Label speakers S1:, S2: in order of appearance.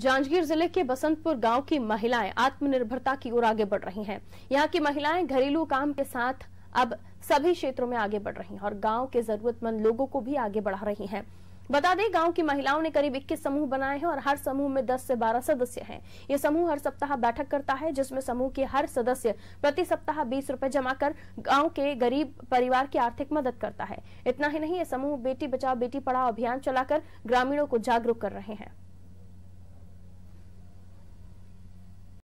S1: जांजगीर जिले के बसंतपुर गांव की महिलाएं आत्मनिर्भरता की ओर आगे बढ़ रही हैं। यहाँ की महिलाएं घरेलू काम के साथ अब सभी क्षेत्रों में आगे बढ़ रही हैं और गांव के जरूरतमंद लोगों को भी आगे बढ़ा रही हैं। बता दें गांव की महिलाओं ने करीब 21 समूह बनाए हैं और हर समूह में 10 से 12 सदस्य हैं। ये समूह हर सप्ताह बैठक करता है जिसमें समूह के हर सदस्य प्रति सप्ताह बीस रूपए जमा कर गांव के गरीब परिवार की आर्थिक मदद करता है इतना ही नहीं ये समूह बेटी बचाओ बेटी पढ़ाओ अभियान चलाकर ग्रामीणों को जागरूक कर रहे हैं